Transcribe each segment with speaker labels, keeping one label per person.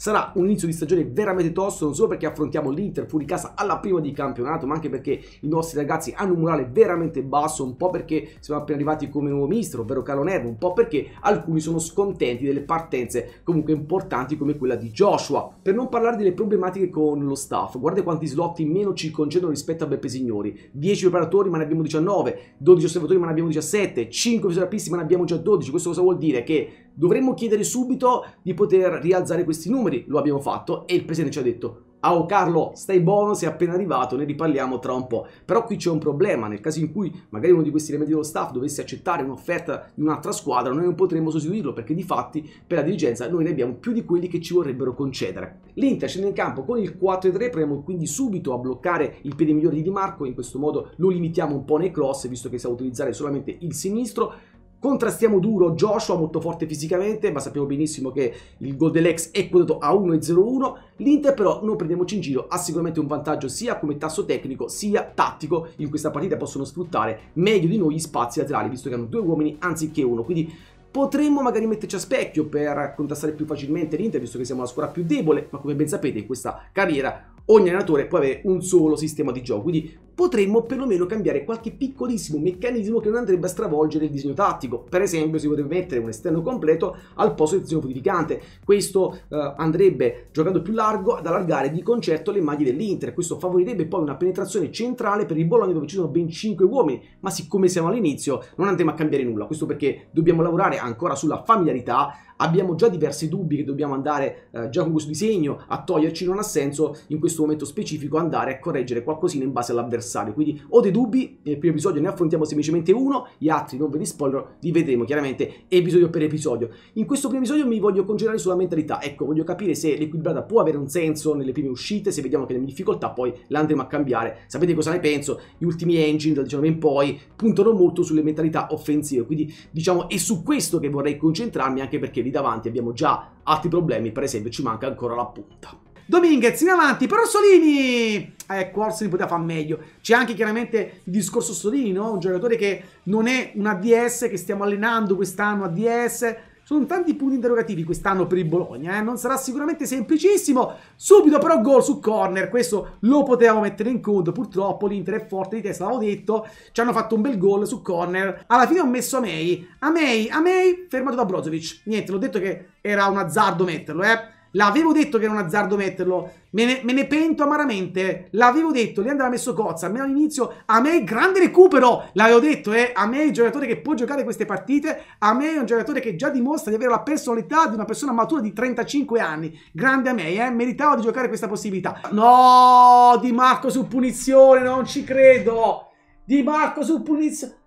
Speaker 1: Sarà un inizio di stagione veramente tosto, non solo perché affrontiamo l'Inter fuori casa alla prima di campionato, ma anche perché i nostri ragazzi hanno un morale veramente basso, un po' perché siamo appena arrivati come nuovo ministro, ovvero Carlo Nervo, un po' perché alcuni sono scontenti delle partenze comunque importanti come quella di Joshua. Per non parlare delle problematiche con lo staff, guardate quanti slot in meno ci concedono rispetto a Beppe Signori. 10 preparatori ma ne abbiamo 19, 12 osservatori ma ne abbiamo 17, 5 fisioterapisti ma ne abbiamo già 12. Questo cosa vuol dire? Che dovremmo chiedere subito di poter rialzare questi numeri. Lo abbiamo fatto e il presidente ci ha detto Ah, oh Carlo, stai buono, sei appena arrivato, ne riparliamo tra un po'. Però qui c'è un problema, nel caso in cui magari uno di questi remedi dello staff dovesse accettare un'offerta di un'altra squadra, noi non potremmo sostituirlo perché di fatti per la dirigenza noi ne abbiamo più di quelli che ci vorrebbero concedere. L'Inter scende in campo con il 4-3, proviamo quindi subito a bloccare il piede migliore di Di Marco, in questo modo lo limitiamo un po' nei cross, visto che sa utilizzare solamente il sinistro, Contrastiamo duro Joshua, molto forte fisicamente, ma sappiamo benissimo che il gol dell'ex è quotato a 1-0-1 L'Inter però, non prendiamoci in giro, ha sicuramente un vantaggio sia come tasso tecnico sia tattico. In questa partita possono sfruttare meglio di noi gli spazi laterali, visto che hanno due uomini anziché uno. Quindi Potremmo magari metterci a specchio per contrastare più facilmente l'Inter, visto che siamo la squadra più debole, ma come ben sapete in questa carriera ogni allenatore può avere un solo sistema di gioco, quindi potremmo perlomeno cambiare qualche piccolissimo meccanismo che non andrebbe a stravolgere il disegno tattico. Per esempio si potrebbe mettere un esterno completo al posto del disegno fortificante. Questo eh, andrebbe, giocando più largo, ad allargare di concerto le maglie dell'Inter. Questo favorirebbe poi una penetrazione centrale per il Bologna dove ci sono ben 5 uomini, ma siccome siamo all'inizio non andremo a cambiare nulla. Questo perché dobbiamo lavorare ancora sulla familiarità abbiamo già diversi dubbi che dobbiamo andare eh, già con questo disegno a toglierci, non ha senso in questo momento specifico andare a correggere qualcosina in base all'avversario. Quindi ho dei dubbi, nel primo episodio ne affrontiamo semplicemente uno, gli altri non ve li spoilerò, li vedremo chiaramente episodio per episodio. In questo primo episodio mi voglio concentrare sulla mentalità, ecco, voglio capire se l'equilibrata può avere un senso nelle prime uscite, se vediamo che le difficoltà poi le andremo a cambiare. Sapete cosa ne penso? Gli ultimi engine dal diciamo 19 in poi puntano molto sulle mentalità offensive, quindi diciamo è su questo che vorrei concentrarmi anche perché lì davanti abbiamo già altri problemi, per esempio ci manca ancora la punta. Dominguez in avanti per Orsolini! Ecco, eh, forse li poteva far meglio. C'è anche chiaramente il discorso Orsolini, no? Un giocatore che non è un ADS che stiamo allenando quest'anno, ADS, sono tanti punti interrogativi quest'anno per il Bologna, eh? non sarà sicuramente semplicissimo, subito però gol su corner, questo lo potevamo mettere in conto, purtroppo l'Inter è forte di testa, l'avevo detto, ci hanno fatto un bel gol su corner, alla fine ho messo a a Amei, a Amei fermato da Brozovic, niente, l'ho detto che era un azzardo metterlo, eh? L'avevo detto che era un azzardo metterlo. Me ne, me ne pento amaramente. L'avevo detto. Leandro aveva messo Cozza. Almeno all'inizio. A me grande recupero. L'avevo detto, eh. A me è un giocatore che può giocare queste partite. A me è un giocatore che già dimostra di avere la personalità di una persona matura di 35 anni. Grande a me, eh. Meritavo di giocare questa possibilità. No, Di Marco su punizione. Non ci credo. Di Marco su punizione.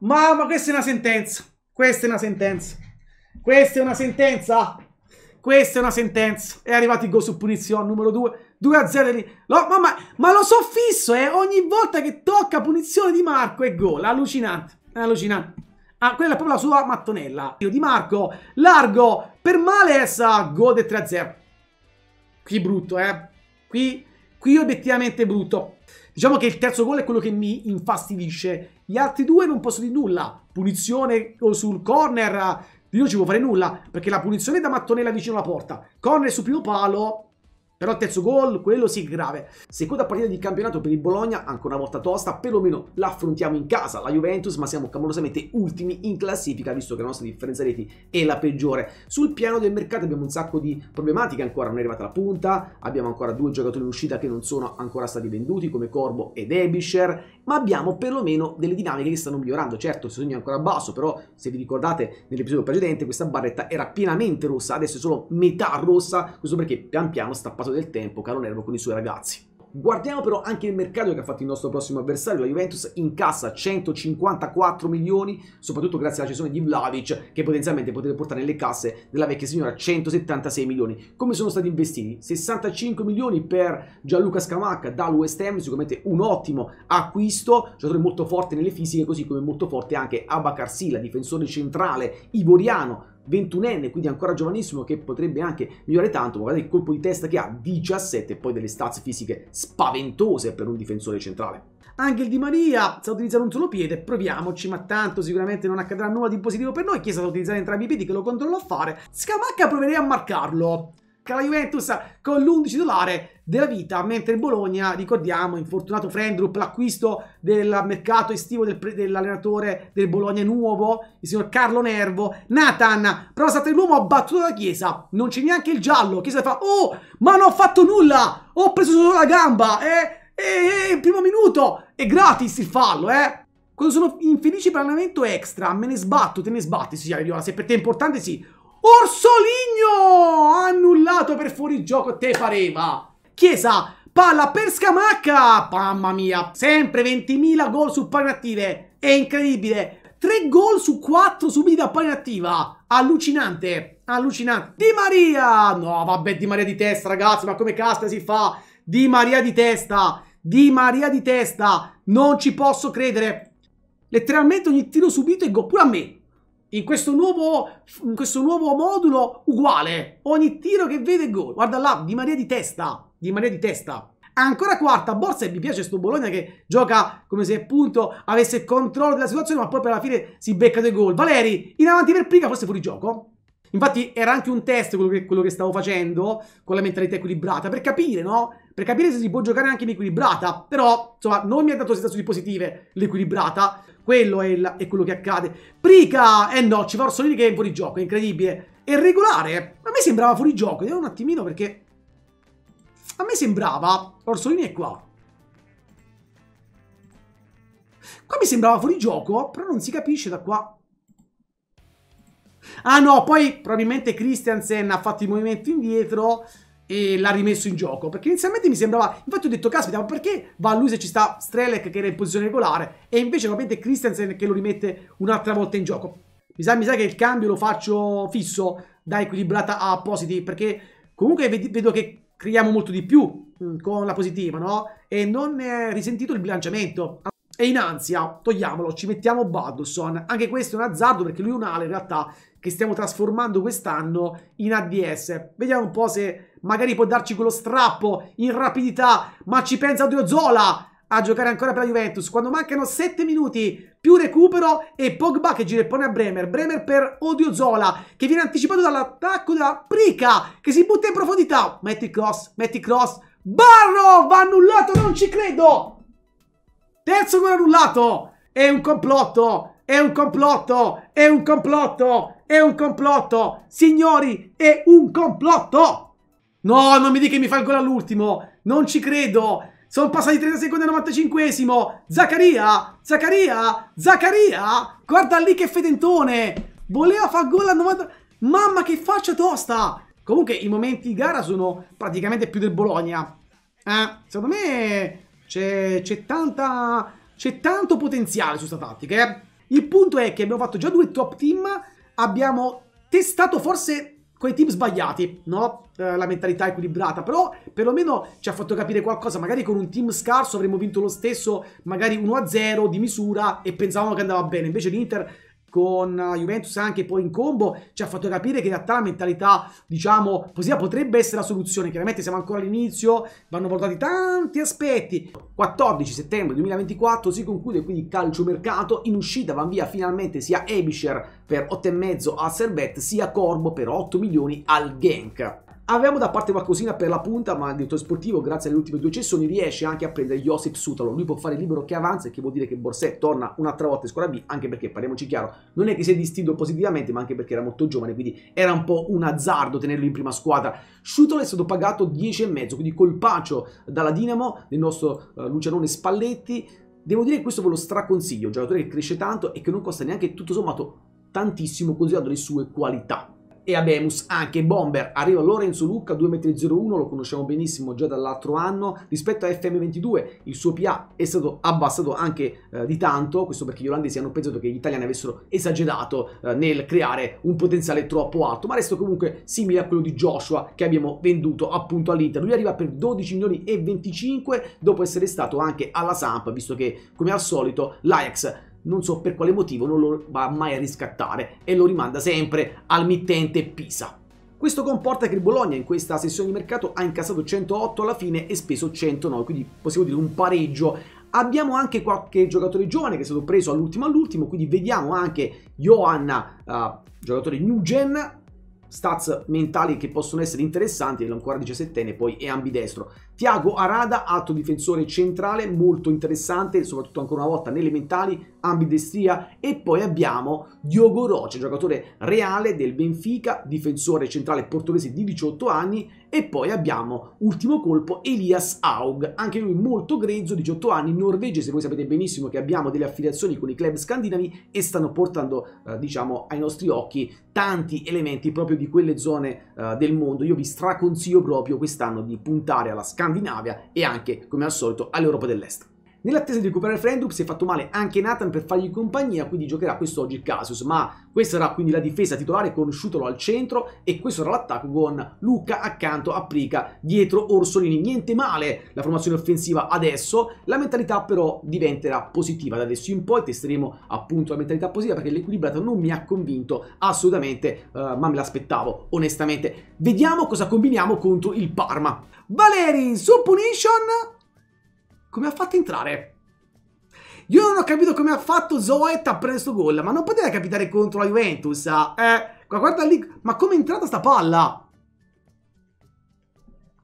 Speaker 1: Mamma, questa è una sentenza. Questa è una sentenza. Questa è una sentenza. Questa è una sentenza. È arrivato il gol su punizione numero 2. 2 a 0 lì. Lo, ma, ma, lo so fisso, eh. Ogni volta che tocca punizione di Marco è gol. Allucinante. Allucinante. Ah, quella è proprio la sua mattonella. Di Marco, largo per Males, ah, gol del 3-0. Qui brutto, eh. Qui, qui obiettivamente brutto. Diciamo che il terzo gol è quello che mi infastidisce. Gli altri due non posso dire nulla. Punizione sul corner io non ci può fare nulla perché la punizione da mattonella vicino alla porta. Conner sul primo palo però terzo gol, quello sì grave. Seconda partita di campionato per il Bologna, ancora una volta tosta, perlomeno la affrontiamo in casa, la Juventus, ma siamo clamorosamente ultimi in classifica, visto che la nostra differenza reti è la peggiore. Sul piano del mercato abbiamo un sacco di problematiche ancora, non è arrivata la punta, abbiamo ancora due giocatori in uscita che non sono ancora stati venduti, come Corbo ed Ebischer, ma abbiamo perlomeno delle dinamiche che stanno migliorando. Certo, il sogno è ancora basso, però se vi ricordate nell'episodio precedente questa barretta era pienamente rossa, adesso è solo metà rossa, questo perché pian piano sta passando del tempo caro Nervo con i suoi ragazzi. Guardiamo però anche il mercato che ha fatto il nostro prossimo avversario, la Juventus incassa 154 milioni, soprattutto grazie alla cessione di Vlavic, che potenzialmente potrebbe portare nelle casse della vecchia signora 176 milioni. Come sono stati investiti? 65 milioni per Gianluca Scamacca dall'West Ham, sicuramente un ottimo acquisto, giocatore molto forte nelle fisiche, così come molto forte anche Abacar Sila, difensore centrale ivoriano 21enne, quindi ancora giovanissimo, che potrebbe anche migliorare tanto. Guardate il colpo di testa che ha, 17, e poi delle stazze fisiche spaventose per un difensore centrale. Anche il Di Maria sa utilizzare un solo piede, proviamoci, ma tanto sicuramente non accadrà nulla di positivo per noi. Chiesa sa utilizzare entrambi i piedi, che lo controllo a fare. Scamacca proverei a marcarlo la Juventus con l'11 titolare della vita, mentre il Bologna, ricordiamo, infortunato Frendrup, l'acquisto del mercato estivo del dell'allenatore del Bologna nuovo, il signor Carlo Nervo, Nathan, però è stato l'uomo abbattuto dalla Chiesa, non c'è neanche il giallo, Chiesa fa, oh, ma non ho fatto nulla, ho preso solo la gamba, eh, eh, eh primo minuto, è gratis il fallo, eh. Quando sono infelici per l'allenamento extra, me ne sbatto, te ne sbatti, sì, arriva, se per te è importante sì, Orsoligno! Annullato per fuorigioco, te pareva! Chiesa, palla per Scamacca! Mamma mia, sempre 20.000 gol su pari attive, è incredibile! 3 gol su 4 subiti a pari attiva, allucinante, allucinante! Di Maria! No, vabbè, Di Maria di testa, ragazzi, ma come casta si fa? Di Maria di testa! Di Maria di testa, non ci posso credere. Letteralmente ogni tiro subito è gol, pure a me, in questo, nuovo, in questo nuovo modulo uguale. Ogni tiro che vede gol. Guarda là, Di Maria di testa. Di Maria di testa. Ancora quarta, Borsa e mi piace sto Bologna che gioca come se appunto avesse il controllo della situazione ma poi per la fine si becca due gol. Valeri in avanti per Priga, forse fuori gioco. Infatti era anche un test quello che, quello che stavo facendo con la mentalità equilibrata per capire, no? Per capire se si può giocare anche in equilibrata. Però, insomma, non mi ha dato sensazioni positive l'equilibrata. Quello è, il, è quello che accade. Prica! Eh no, ci forzo dire che è fuori gioco, è incredibile. È regolare. A me sembrava fuori gioco, Vediamo un attimino perché... A me sembrava... Orsolini è qua. Qua mi sembrava fuori gioco, però non si capisce da qua. Ah no, poi probabilmente Christiansen ha fatto i movimenti indietro e l'ha rimesso in gioco. Perché inizialmente mi sembrava. Infatti, ho detto: Caspita, ma perché va a lui se ci sta Strelec che era in posizione regolare? E invece ovviamente Christensen che lo rimette un'altra volta in gioco. Mi sa, mi sa che il cambio lo faccio fisso da equilibrata a positive. Perché comunque vedo che creiamo molto di più mm, con la positiva, no? E non è risentito il bilanciamento. E innanzi a, togliamolo, ci mettiamo Baddoson. Anche questo è un azzardo perché lui è un ala in realtà che stiamo trasformando quest'anno in ADS. Vediamo un po' se magari può darci quello strappo in rapidità, ma ci pensa Zola a giocare ancora per la Juventus quando mancano 7 minuti più recupero e Pogba che gira il pone a Bremer Bremer per Zola che viene anticipato dall'attacco della Prica che si butta in profondità metti cross, metti cross Barro va annullato, non ci credo Terzo gol annullato! È un complotto! È un complotto! È un complotto! È un complotto! Signori, è un complotto! No, non mi dica che mi fa il gol all'ultimo! Non ci credo! Sono passati 30 secondi al 95esimo! Zaccaria! Zaccaria! Zaccaria! Guarda lì che fedentone! Voleva far gol al 90... Mamma che faccia tosta! Comunque i momenti di gara sono praticamente più del Bologna. Eh, secondo me c'è, c'è, tanta, c'è tanto potenziale su questa tattica. Eh? Il punto è che abbiamo fatto già due top team, abbiamo testato forse quei team sbagliati, no? Eh, la mentalità equilibrata, però perlomeno ci ha fatto capire qualcosa, magari con un team scarso avremmo vinto lo stesso, magari 1-0 di misura e pensavamo che andava bene, invece l'Inter con Juventus anche poi in combo ci ha fatto capire che in realtà la mentalità diciamo positiva potrebbe essere la soluzione chiaramente siamo ancora all'inizio vanno valutati tanti aspetti 14 settembre 2024 si conclude quindi il calciomercato in uscita van via finalmente sia Ebischer per 8,5 a Servette sia Corbo per 8 milioni al Genk Avevamo da parte qualcosina per la punta, ma il direttore sportivo, grazie alle ultime due cessioni, riesce anche a prendere Josip Sutalo. Lui può fare libero che avanza, che vuol dire che Borsè torna un'altra volta in squadra B, anche perché, parliamoci chiaro, non è che si è distinto positivamente, ma anche perché era molto giovane, quindi era un po' un azzardo tenerlo in prima squadra. Sutalo è stato pagato 10,5, quindi colpaccio dalla Dinamo, del nostro uh, Lucianone Spalletti. Devo dire che questo ve lo straconsiglio, un giocatore che cresce tanto e che non costa neanche tutto sommato tantissimo considerando le sue qualità e Abemus, anche Bomber, arriva Lorenzo Lucca 2,01 m, lo conosciamo benissimo già dall'altro anno, rispetto a FM22 il suo PA è stato abbassato anche eh, di tanto, questo perché gli olandesi hanno pensato che gli italiani avessero esagerato eh, nel creare un potenziale troppo alto, ma resto comunque simile a quello di Joshua che abbiamo venduto appunto all'Inter, lui arriva per 12 milioni e 25 dopo essere stato anche alla Samp, visto che come al solito l'Ajax non so per quale motivo non lo va mai a riscattare e lo rimanda sempre al mittente Pisa. Questo comporta che il Bologna in questa sessione di mercato ha incassato 108 alla fine e speso 109, quindi possiamo dire un pareggio. Abbiamo anche qualche giocatore giovane che è stato preso all'ultimo all'ultimo, quindi vediamo anche Johanna, uh, eh, giocatore new gen, stats mentali che possono essere interessanti, è ancora 17enne, poi è ambidestro. Tiago Arada, altro difensore centrale, molto interessante, soprattutto ancora una volta nelle mentali, ambidestria. E poi abbiamo Diogo Roce, giocatore reale del Benfica, difensore centrale portoghese di 18 anni. E poi abbiamo, ultimo colpo, Elias Haug, anche lui molto grezzo, 18 anni, norvegese. Voi sapete benissimo che abbiamo delle affiliazioni con i club scandinavi e stanno portando, eh, diciamo, ai nostri occhi tanti elementi proprio di quelle zone eh, del mondo. Io vi straconsiglio proprio quest'anno di puntare alla Scandinavia Scandinavia e anche, come al solito, all'Europa dell'Est. Nell'attesa di recuperare Frendrup si è fatto male anche Nathan per fargli compagnia, quindi giocherà quest'oggi Casius, ma questa sarà quindi la difesa titolare con Shutolo al centro e questo sarà l'attacco con Luca accanto a Prica, dietro Orsolini. Niente male la formazione offensiva adesso, la mentalità però diventerà positiva. Da adesso in poi testeremo appunto la mentalità positiva perché l'equilibrato non mi ha convinto assolutamente, uh, ma me l'aspettavo onestamente. Vediamo cosa combiniamo contro il Parma. Valeri, su Punition come ha fatto a entrare? Io non ho capito come ha fatto Zoet a prendere sto gol, ma non poteva capitare contro la Juventus. Ah, eh, guarda lì, ma come è entrata sta palla?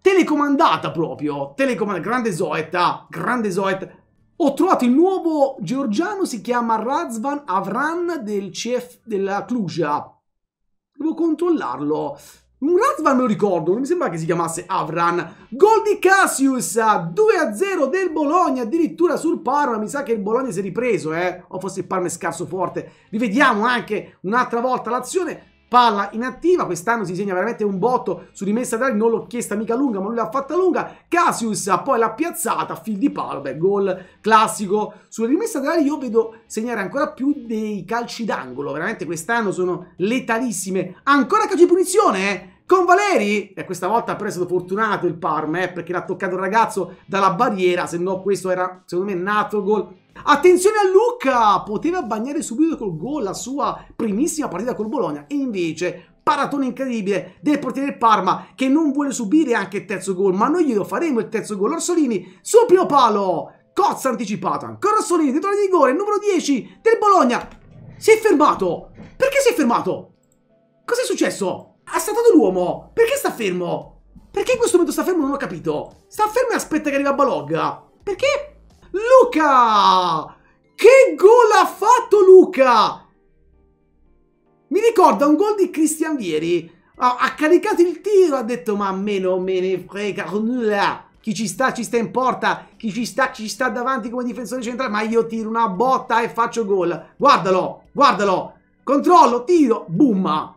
Speaker 1: Telecomandata proprio, telecomandata, grande Zoet, ah, grande Zoet. Ho trovato il nuovo georgiano, si chiama Razvan Avran del CF della Cluj. Devo controllarlo. Muratvan me lo ricordo, non mi sembra che si chiamasse Avran. Gol di Cassius, 2-0 del Bologna, addirittura sul Parma, mi sa che il Bologna si è ripreso, eh? O forse il Parma è scarso forte. Rivediamo anche un'altra volta l'azione palla inattiva, quest'anno si segna veramente un botto su rimessa d'aria, non l'ho chiesta mica lunga, ma lui l'ha fatta lunga, Cassius ha poi l'ha piazzata, fil di palo, beh, gol classico. Sulla rimessa d'aria io vedo segnare ancora più dei calci d'angolo, veramente quest'anno sono letalissime. Ancora calcio di punizione, eh! con Valeri e questa volta ha preso fortunato il Parma eh, perché l'ha toccato il ragazzo dalla barriera se no questo era secondo me nato gol Attenzione a Luca! Poteva bagnare subito col gol la sua primissima partita col Bologna e invece paratone incredibile del portiere Parma che non vuole subire anche il terzo gol, ma noi glielo faremo il terzo gol. Orsolini sul primo palo! Cozza anticipata. ancora Orsolini, titolare di rigore, numero 10 del Bologna. Si è fermato! Perché si è fermato? Cos'è successo? Ha saltato l'uomo! Perché sta fermo? Perché in questo momento sta fermo non ho capito. Sta fermo e aspetta che arriva Balogga. Perché? Luca! Che gol ha fatto Luca! Mi ricorda un gol di Cristian Vieri. Ha, ha, caricato il tiro, ha detto ma a me non me ne frega nulla. Chi ci sta, ci sta in porta. Chi ci sta, ci sta davanti come difensore centrale. Ma io tiro una botta e faccio gol. Guardalo, guardalo. Controllo, tiro, boom.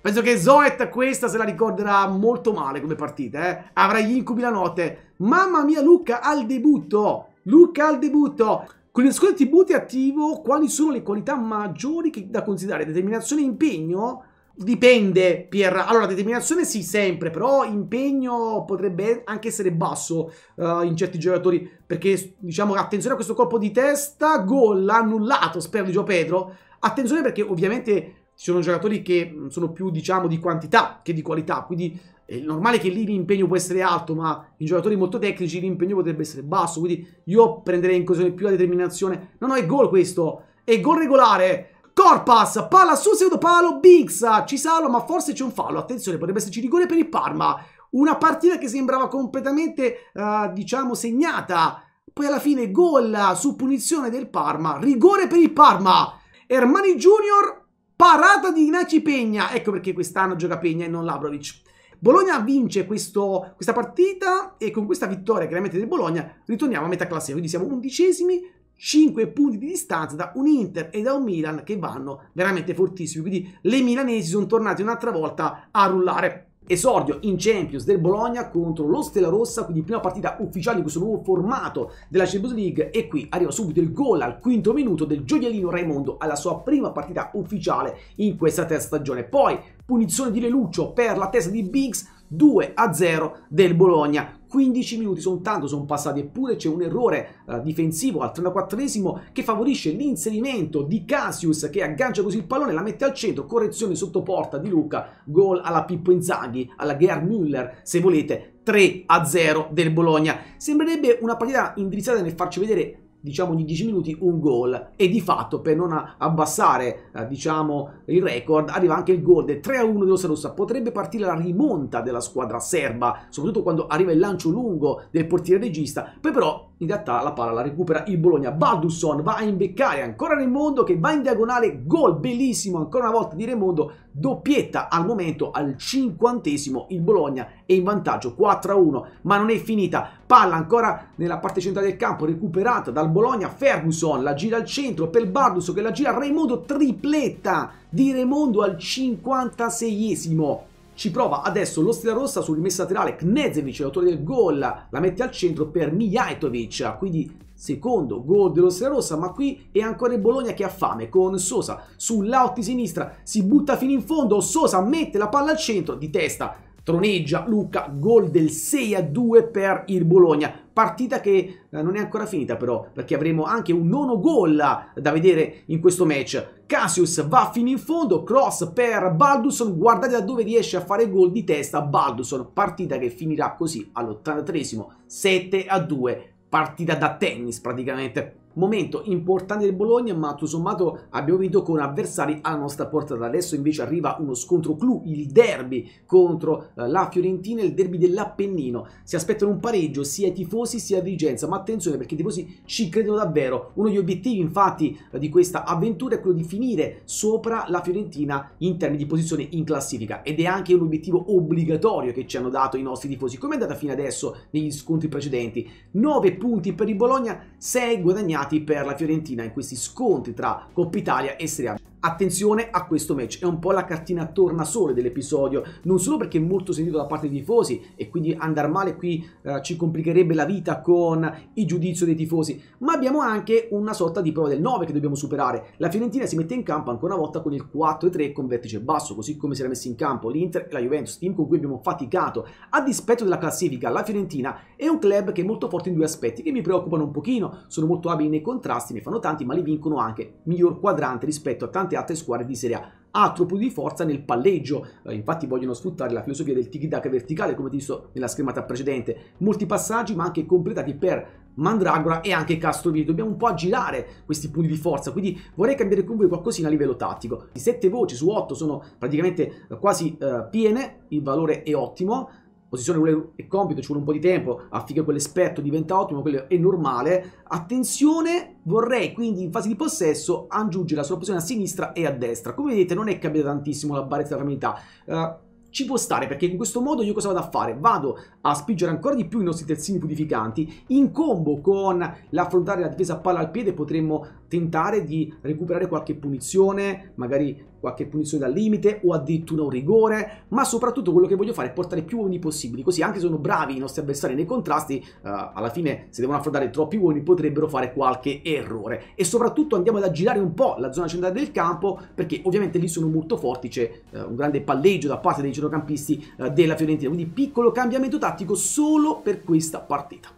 Speaker 1: Penso che Zoet questa se la ricorderà molto male come partita. Eh? Avrà gli incubi la notte. Mamma mia Luca al debutto! Luca al debutto! Con il scudo attributi attivo, quali sono le qualità maggiori che, da considerare? Determinazione e impegno? Dipende, Pierra. Allora, determinazione sì, sempre, però impegno potrebbe anche essere basso uh, in certi giocatori, perché, diciamo, attenzione a questo colpo di testa, gol annullato, spero Sperligio Pedro. Attenzione perché ovviamente ci sono giocatori che mm, sono più, diciamo, di quantità che di qualità, quindi è normale che lì l'impegno può essere alto, ma in giocatori molto tecnici l'impegno potrebbe essere basso. Quindi io prenderei in considerazione più la determinazione. No, no, è gol questo. È gol regolare. Corpas, palla su, secondo palo, Biggs, ci salva, ma forse c'è un fallo. Attenzione, potrebbe esserci rigore per il Parma. Una partita che sembrava completamente, uh, diciamo, segnata. Poi alla fine gol su punizione del Parma, rigore per il Parma. Ermani Junior, parata di Ignaci Pegna. Ecco perché quest'anno gioca Pegna e non Labrovic. Bologna vince questo, questa partita e con questa vittoria chiaramente del Bologna ritorniamo a metà classifica, quindi siamo undicesimi, 5 punti di distanza da un Inter e da un Milan che vanno veramente fortissimi, quindi le milanesi sono tornate un'altra volta a rullare. Esordio in Champions del Bologna contro lo Stella Rossa, quindi prima partita ufficiale di questo nuovo formato della Champions League e qui arriva subito il gol al quinto minuto del gioiellino Raimondo alla sua prima partita ufficiale in questa terza stagione. Poi punizione di Leluccio per la testa di Biggs, 2 a 0 del Bologna. 15 minuti soltanto sono passati, eppure c'è un errore eh, difensivo al 34esimo che favorisce l'inserimento di Cassius che aggancia così il pallone, la mette al centro, correzione sotto porta di Luca, gol alla Pippo Inzaghi, alla Gerhard Müller se volete, 3 a 0 del Bologna. Sembrerebbe una partita indirizzata nel farci vedere diciamo ogni 10 minuti un gol e di fatto per non abbassare eh, diciamo il record arriva anche il gol del 3 a 1 dell'Ossarossa potrebbe partire la rimonta della squadra serba soprattutto quando arriva il lancio lungo del portiere regista poi però in realtà la palla la recupera il Bologna. Baldusson va a imbeccare ancora Raimondo che va in diagonale, gol bellissimo ancora una volta di Raimondo, doppietta al momento al cinquantesimo il Bologna è in vantaggio 4-1, ma non è finita. Palla ancora nella parte centrale del campo, recuperata dal Bologna, Ferguson la gira al centro per Baldusson che la gira, Raimondo tripletta di Raimondo al cinquantaseiesimo ci prova adesso lo Stella Rossa sul rimessa laterale Knezevic, l'autore del gol, la mette al centro per Mijajtovic, quindi secondo gol dello Stella Rossa, ma qui è ancora il Bologna che ha fame con Sosa sull'otti sinistra, si butta fino in fondo, Sosa mette la palla al centro di testa, troneggia Luca, gol del 6 a 2 per il Bologna partita che eh, non è ancora finita però, perché avremo anche un nono gol da vedere in questo match. Cassius va fino in fondo, cross per Balduson, guardate da dove riesce a fare gol di testa Balduson, partita che finirà così all'83esimo, 7 a 2, partita da tennis praticamente momento importante del Bologna, ma tutto sommato abbiamo vinto con avversari alla nostra portata. Adesso invece arriva uno scontro clou, il derby contro eh, la Fiorentina, il derby dell'Appennino. Si aspettano un pareggio sia i tifosi sia a Vigenza, ma attenzione perché i tifosi ci credono davvero. Uno degli obiettivi infatti di questa avventura è quello di finire sopra la Fiorentina in termini di posizione in classifica ed è anche un obiettivo obbligatorio che ci hanno dato i nostri tifosi. Come è andata fino adesso negli scontri precedenti? 9 punti per il Bologna, 6 guadagnati giocati per la Fiorentina in questi scontri tra Coppa Italia e Serie A. Attenzione a questo match, è un po' la cartina tornasole dell'episodio, non solo perché è molto sentito da parte dei tifosi e quindi andare male qui eh, ci complicherebbe la vita con il giudizio dei tifosi, ma abbiamo anche una sorta di prova del 9 che dobbiamo superare. La Fiorentina si mette in campo ancora una volta con il 4-3 con vertice basso, così come si era messa in campo l'Inter e la Juventus, team con cui abbiamo faticato. A dispetto della classifica, la Fiorentina è un club che è molto forte in due aspetti che mi preoccupano un pochino, sono molto abili nei contrasti, ne fanno tanti, ma li vincono anche miglior quadrante rispetto a tanti tante altre squadre di Serie A ha troppo di forza nel palleggio. Eh, infatti vogliono sfruttare la filosofia del tiki tac verticale, come visto nella schermata precedente. Molti passaggi, ma anche completati per Mandragora e anche Castrovilli. Dobbiamo un po' aggirare questi punti di forza, quindi vorrei cambiare con voi qualcosina a livello tattico. I 7 voci su 8 sono praticamente eh, quasi eh, piene, il valore è ottimo posizione vuole e compito, ci vuole un po' di tempo affinché quell'aspetto diventa ottimo, quello è normale. Attenzione, vorrei quindi in fase di possesso aggiungere la sua posizione a sinistra e a destra. Come vedete non è cambiata tantissimo la barretta della femminilità. Uh, eh, ci può stare perché in questo modo io cosa vado a fare? Vado a spingere ancora di più i nostri terzini purificanti in combo con l'affrontare la difesa a palla al piede potremmo tentare di recuperare qualche punizione, magari qualche punizione dal limite o addirittura un rigore, ma soprattutto quello che voglio fare è portare più uomini possibili, così anche se sono bravi i nostri avversari nei contrasti, uh, alla fine se devono affrontare troppi uomini potrebbero fare qualche errore e soprattutto andiamo ad aggirare un po' la zona centrale del campo perché ovviamente lì sono molto forti, c'è uh, un grande palleggio da parte dei centrocampisti uh, della Fiorentina, quindi piccolo cambiamento tattico solo per questa partita.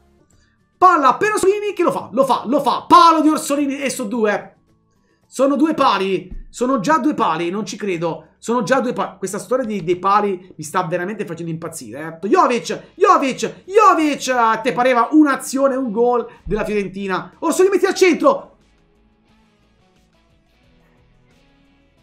Speaker 1: Palla per Orsolini che lo fa, lo fa, lo fa. Palo di Orsolini e sono due. Sono due pali. Sono già due pali, non ci credo. Sono già due pali. Questa storia dei, dei pali mi sta veramente facendo impazzire. Eh. Jovic, Jovic, Jovic. Te pareva un'azione, un gol della Fiorentina. Orsolini metti al centro.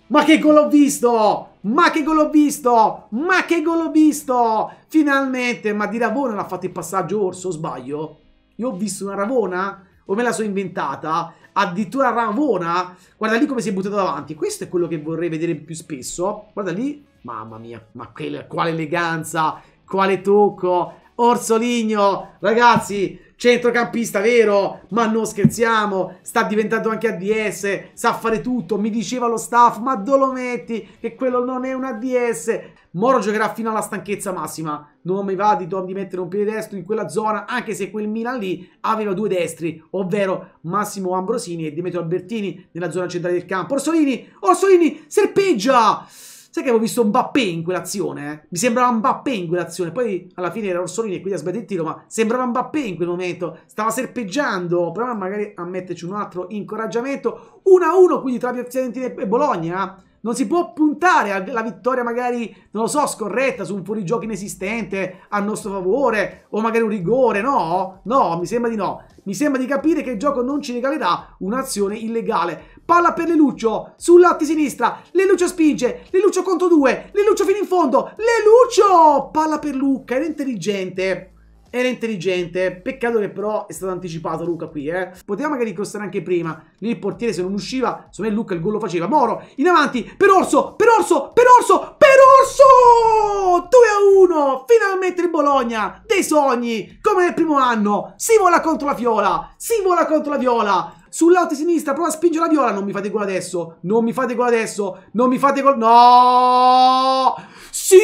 Speaker 1: Ma che gol ho visto! Ma che gol ho visto! Ma che gol ho visto! Finalmente, ma di lavoro non ha fatto il passaggio Orso, sbaglio? Io ho visto una Ravona, o me la sono inventata, addirittura Ravona. Guarda lì come si è buttato davanti. Questo è quello che vorrei vedere più spesso. Guarda lì, mamma mia, ma quale eleganza, quale tocco. Orsoligno, ragazzi, centrocampista vero, ma non scherziamo, sta diventando anche ADS, sa fare tutto, mi diceva lo staff, ma dove lo metti che quello non è un ADS. Moro giocherà fino alla stanchezza massima, non mi va di, di mettere un piede destro in quella zona, anche se quel Milan lì aveva due destri, ovvero Massimo Ambrosini e Demetrio Albertini nella zona centrale del campo. Orsolini, Orsolini serpeggia! Sai che avevo visto Mbappé in quell'azione? Eh? Mi sembrava Mbappé in quell'azione. Poi alla fine era Orsolini e quindi ha sbagliato il tiro, ma sembrava Mbappé in quel momento. Stava serpeggiando. Prova magari a metterci un altro incoraggiamento. 1-1 quindi tra Fiorentina e Bologna. Eh? Non si può puntare alla vittoria magari, non lo so, scorretta su un fuorigioco inesistente a nostro favore o magari un rigore, no? No, mi sembra di no. Mi sembra di capire che il gioco non ci regalerà un'azione illegale. Palla per Leluccio, sul latte sinistra, Leluccio spinge, Leluccio contro due, Leluccio fino in fondo, Leluccio! Palla per Luca, era intelligente, era intelligente, peccato che però è stato anticipato Luca qui, eh. Poteva magari costare anche prima, lì il portiere se non usciva, secondo me Luca il gol lo faceva. Moro, in avanti, per Orso, per Orso, per Orso, per Orso! 2 a 1, finalmente il Bologna, dei sogni, come nel primo anno, si vola contro la Viola, si vola contro la Viola, sul lato sinistra, prova a spingere la viola. Non mi fate gol adesso. Non mi fate gol adesso. Non mi fate gol. No! Sì!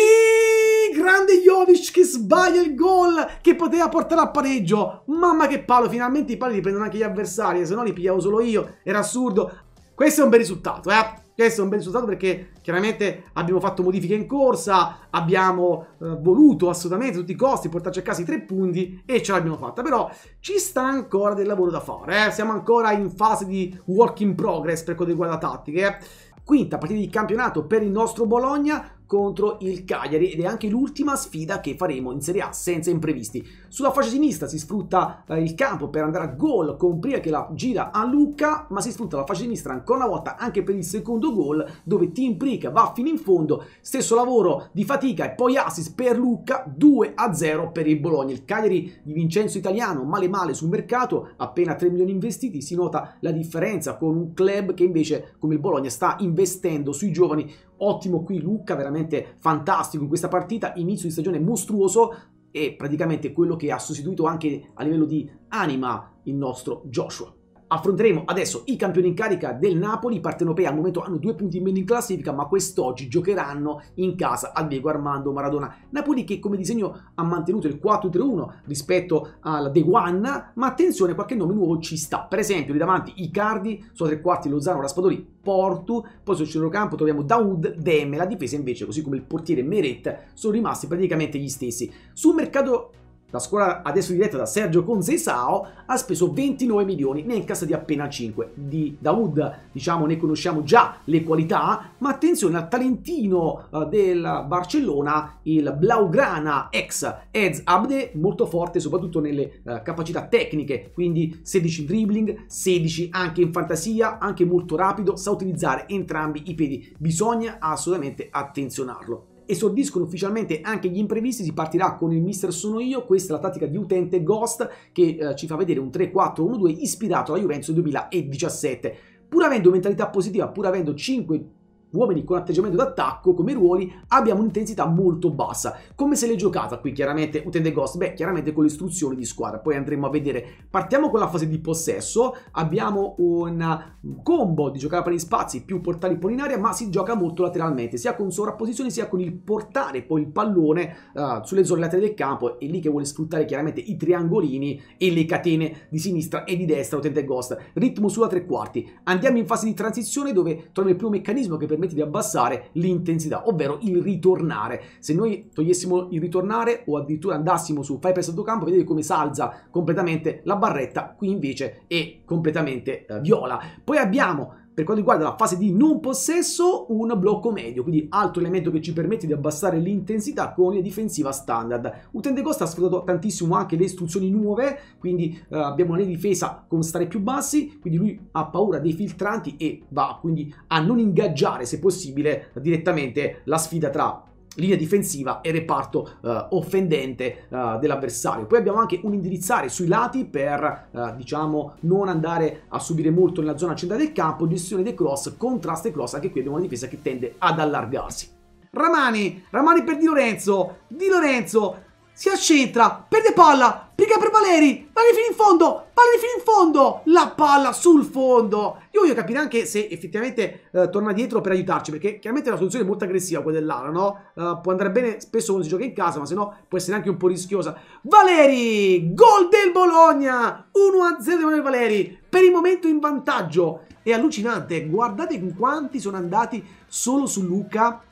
Speaker 1: Grande Jovic che sbaglia il gol che poteva portare a pareggio. Mamma che palo, finalmente i pali li prendono anche gli avversari, se no li pigliavo solo io. Era assurdo. Questo è un bel risultato, eh. Questo è un bel risultato perché chiaramente abbiamo fatto modifiche in corsa, abbiamo eh, voluto assolutamente a tutti i costi portarci a casa i tre punti e ce l'abbiamo fatta. Però ci sta ancora del lavoro da fare, eh? siamo ancora in fase di work in progress per quanto riguarda tattiche. Eh. Quinta partita di campionato per il nostro Bologna, contro il Cagliari ed è anche l'ultima sfida che faremo in Serie A senza imprevisti. Sulla fascia sinistra si sfrutta eh, il campo per andare a gol con Pria che la gira a Lucca, ma si sfrutta la fascia sinistra ancora una volta anche per il secondo gol dove Tim Prica va fino in fondo, stesso lavoro di fatica e poi assist per Lucca, 2-0 per il Bologna. Il Cagliari di Vincenzo Italiano male male sul mercato, appena 3 milioni investiti, si nota la differenza con un club che invece come il Bologna sta investendo sui giovani Ottimo qui Luca, veramente fantastico in questa partita, inizio di stagione mostruoso e praticamente quello che ha sostituito anche a livello di anima il nostro Joshua. Affronteremo adesso i campioni in carica del Napoli, Partenopea al momento hanno due punti in meno in classifica, ma quest'oggi giocheranno in casa a Diego Armando Maradona. Napoli che come disegno ha mantenuto il 4-3-1 rispetto alla De Guan, ma attenzione qualche nome nuovo ci sta. Per esempio lì davanti Icardi, sulla tre quarti Lozano, Raspadori, Portu, poi sul centrocampo troviamo Daoud, Demme, la difesa invece così come il portiere Meret sono rimasti praticamente gli stessi. Sul mercato la scuola adesso diretta da Sergio Concesao ha speso 29 milioni, ne incassa di appena 5. Di Daoud, diciamo, ne conosciamo già le qualità, ma attenzione al talentino eh, del Barcellona, il Blaugrana ex Ez Abde, molto forte soprattutto nelle eh, capacità tecniche, quindi 16 dribbling, 16 anche in fantasia, anche molto rapido, sa utilizzare entrambi i piedi, bisogna assolutamente attenzionarlo esordiscono ufficialmente anche gli imprevisti, si partirà con il mister sono io, questa è la tattica di utente Ghost che eh, ci fa vedere un 3-4-1-2 ispirato alla Juventus 2017. Pur avendo mentalità positiva, pur avendo 5 uomini con atteggiamento d'attacco come ruoli abbiamo un'intensità molto bassa. Come se l'è giocata qui chiaramente utente Ghost? Beh, chiaramente con le istruzioni di squadra, poi andremo a vedere. Partiamo con la fase di possesso, abbiamo un combo di giocare per gli spazi più portare il pallone in aria, ma si gioca molto lateralmente, sia con sovrapposizione sia con il portare poi il pallone uh, sulle zone laterali del campo, è lì che vuole sfruttare chiaramente i triangolini e le catene di sinistra e di destra utente Ghost. Ritmo sulla tre quarti. Andiamo in fase di transizione dove troviamo il primo meccanismo che permette permette di abbassare l'intensità, ovvero il ritornare. Se noi togliessimo il ritornare o addirittura andassimo su fai per campo, vedete come salza completamente la barretta, qui invece è completamente eh, viola. Poi abbiamo per quanto riguarda la fase di non possesso, un blocco medio, quindi altro elemento che ci permette di abbassare l'intensità con la difensiva standard. Utente Ghost ha sfruttato tantissimo anche le istruzioni nuove, quindi eh, abbiamo una difesa con stare più bassi, quindi lui ha paura dei filtranti e va quindi a non ingaggiare, se possibile, direttamente la sfida tra linea difensiva e reparto eh, offendente eh, dell'avversario. Poi abbiamo anche un indirizzare sui lati per eh, diciamo non andare a subire molto nella zona centrale del campo, gestione dei cross, contrasto e cross, anche qui abbiamo una difesa che tende ad allargarsi. Ramani, Ramani per Di Lorenzo, Di Lorenzo si accentra, perde palla, piega per Valeri, Valeri fino in fondo, Valeri fino in fondo, la palla sul fondo. Io voglio capire anche se effettivamente eh, torna dietro per aiutarci, perché chiaramente è una soluzione molto aggressiva quella dell'ala, no? Eh, può andare bene spesso quando si gioca in casa, ma se no può essere anche un po' rischiosa. Valeri, gol del Bologna, 1-0 Emanuele Valeri, per il momento in vantaggio. È allucinante, guardate quanti sono andati solo su Luca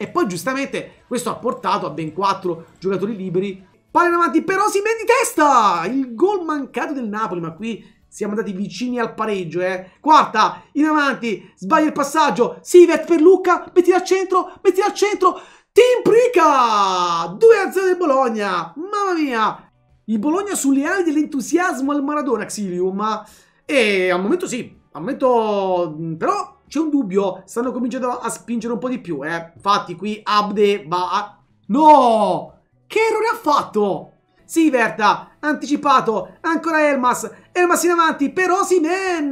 Speaker 1: e poi giustamente questo ha portato a ben 4 giocatori liberi. Palla in avanti però si mette di testa! Il gol mancato del Napoli, ma qui siamo andati vicini al pareggio, eh. Quarta, in avanti, sbaglia il passaggio. Sivet per Lucca, metti al centro, metti al centro. Team Prica! 2-0 del Bologna! Mamma mia! Il Bologna sulle ali dell'entusiasmo al Maradona Xilium. E al momento sì, al momento... però c'è un dubbio, stanno cominciando a spingere un po' di più, eh. Infatti qui Abde va a... No! Che errore ha fatto? Sì, Verta, anticipato, ancora Elmas, Elmas in avanti, per Osimen!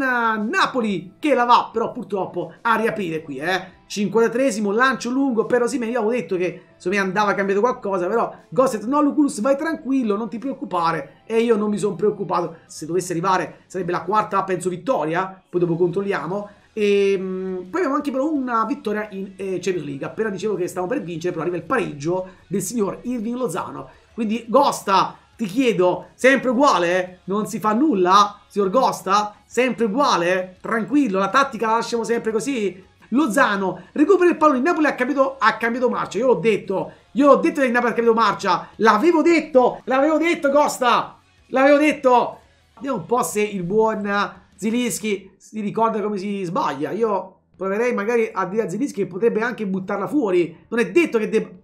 Speaker 1: Napoli, che la va però purtroppo a riaprire qui, eh. 53esimo, lancio lungo per Osimen, io avevo detto che insomma andava cambiato qualcosa, però Gosset no Lucullus, vai tranquillo, non ti preoccupare, e io non mi sono preoccupato, se dovesse arrivare sarebbe la quarta, penso, vittoria, poi dopo controlliamo, e, ehm, poi abbiamo anche però una vittoria in eh, Champions League. Appena dicevo che stavamo per vincere, però arriva il pareggio del signor Irving Lozano. Quindi Gosta, ti chiedo, sempre uguale? Non si fa nulla, signor Gosta? Sempre uguale? Tranquillo, la tattica la lasciamo sempre così? Lozano recupera il pallone. Il Napoli ha cambiato, ha cambiato marcia. Io l'ho detto. Io l'ho detto che il Napoli ha cambiato marcia. L'avevo detto. L'avevo detto, Costa. L'avevo detto. Vediamo un po' se il buon Zilischi si ricorda come si sbaglia. Io proverei magari a dire a Zilischi che potrebbe anche buttarla fuori. Non è detto che debba...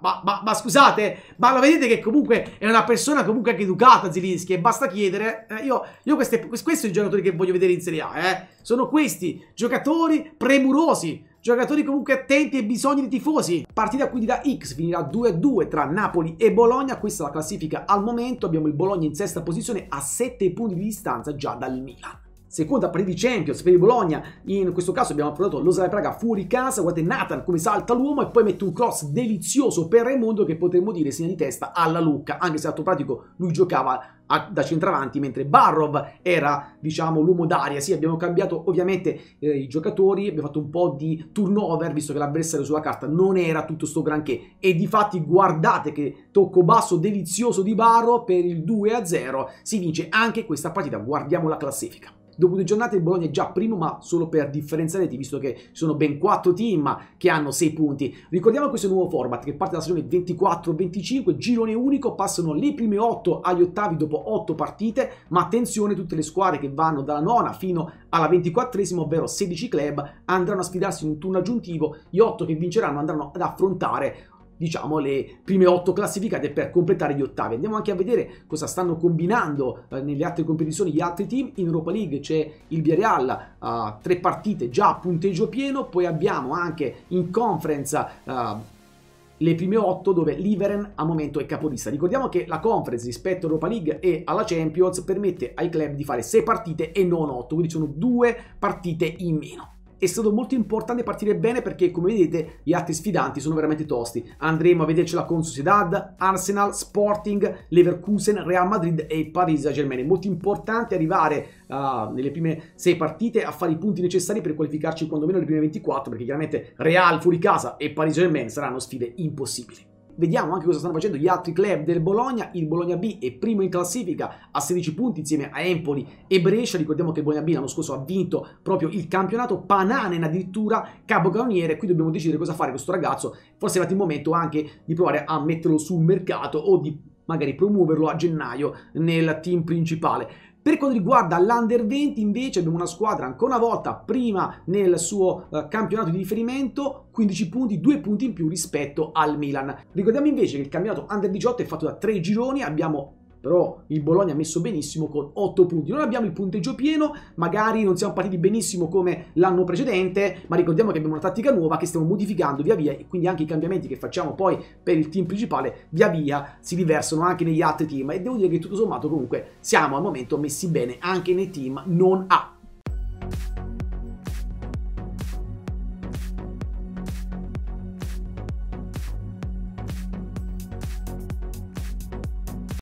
Speaker 1: Ma, ma, ma, scusate, ma lo vedete che comunque è una persona comunque anche educata Zilinski e basta chiedere, eh, io, io queste, questi sono i giocatori che voglio vedere in Serie A, eh. sono questi, giocatori premurosi, giocatori comunque attenti ai bisogni dei tifosi. Partita quindi da X, finirà 2-2 tra Napoli e Bologna, questa è la classifica al momento, abbiamo il Bologna in sesta posizione a 7 punti di distanza già dal Milan seconda partita di Champions per il Bologna, in questo caso abbiamo affrontato lo Slavia Praga fuori casa, guardate Nathan come salta l'uomo e poi mette un cross delizioso per Raimondo che potremmo dire segna di testa alla Lucca, anche se l'atto pratico lui giocava a, da centravanti, mentre Barrov era, diciamo, l'uomo d'aria. Sì, abbiamo cambiato ovviamente eh, i giocatori, abbiamo fatto un po' di turnover, visto che l'avversario sulla carta non era tutto sto granché. E di fatti guardate che tocco basso delizioso di Barrov per il 2-0 si vince anche questa partita. Guardiamo la classifica. Dopo due giornate il Bologna è già primo, ma solo per differenza reti, visto che ci sono ben quattro team che hanno sei punti. Ricordiamo questo nuovo format che parte dalla stagione 24-25, girone unico, passano le prime 8 agli ottavi dopo otto partite, ma attenzione tutte le squadre che vanno dalla nona fino alla ventiquattresima, ovvero 16 club, andranno a sfidarsi in un turno aggiuntivo, gli otto che vinceranno andranno ad affrontare diciamo le prime otto classificate per completare gli ottavi. Andiamo anche a vedere cosa stanno combinando eh, nelle altre competizioni gli altri team. In Europa League c'è il Villarreal, uh, tre partite già a punteggio pieno, poi abbiamo anche in conference uh, le prime otto dove l'Iveren al momento è capolista. Ricordiamo che la conference rispetto all'Europa League e alla Champions permette ai club di fare sei partite e non otto, quindi sono due partite in meno è stato molto importante partire bene perché come vedete gli altri sfidanti sono veramente tosti. Andremo a vedercela con Sociedad, Arsenal, Sporting, Leverkusen, Real Madrid e Paris Saint-Germain. È molto importante arrivare uh, nelle prime sei partite a fare i punti necessari per qualificarci quantomeno le prime 24 perché chiaramente Real fuori casa e Paris Saint-Germain saranno sfide impossibili. Vediamo anche cosa stanno facendo gli altri club del Bologna. Il Bologna B è primo in classifica a 16 punti insieme a Empoli e Brescia. Ricordiamo che il Bologna B l'anno scorso ha vinto proprio il campionato. Pananen addirittura capocannoniere. Qui dobbiamo decidere cosa fare con questo ragazzo. Forse è arrivato il momento anche di provare a metterlo sul mercato o di magari promuoverlo a gennaio nel team principale. Per quanto riguarda l'Under 20 invece abbiamo una squadra ancora una volta prima nel suo eh, campionato di riferimento 15 punti, 2 punti in più rispetto al Milan. Ricordiamo invece che il campionato Under 18 è fatto da 3 gironi, abbiamo però il Bologna ha messo benissimo con 8 punti. Non abbiamo il punteggio pieno, magari non siamo partiti benissimo come l'anno precedente, ma ricordiamo che abbiamo una tattica nuova che stiamo modificando via via e quindi anche i cambiamenti che facciamo poi per il team principale via via si riversano anche negli altri team e devo dire che tutto sommato comunque siamo al momento messi bene anche nei team non up.